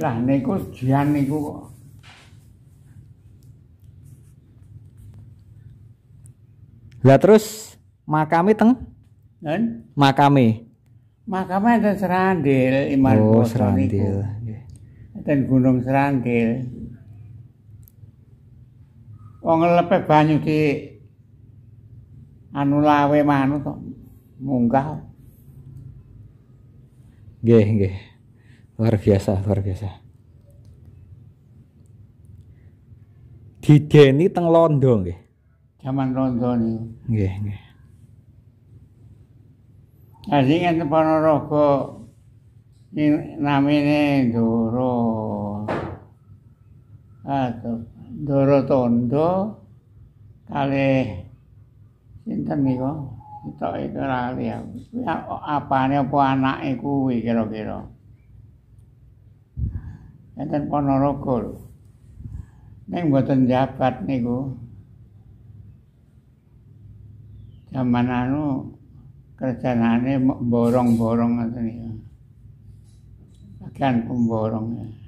Lah niku jian niku kok. Lah terus makame teng? Nen? Makame. Makame ten Serandil Iman Oh, Serandil. Ten Gunung Serandil. Wong lepe banyu di anu lawe manut munggah. Nggih, nggih luar biasa luar biasa dideni teng Londo nggih jaman Londo niku nggih nggih Jadi ngene Ponorogo namine doro, atau Ndoro Tondo kali sinten niku kita itu lali ya apane apa anake kuwi kira-kira Enten Ponorogo lho. Ning mboten jabat niku. Zaman anu kerjanane borong-borong ngoten niku. Ya. Bagian pemborong. Ya.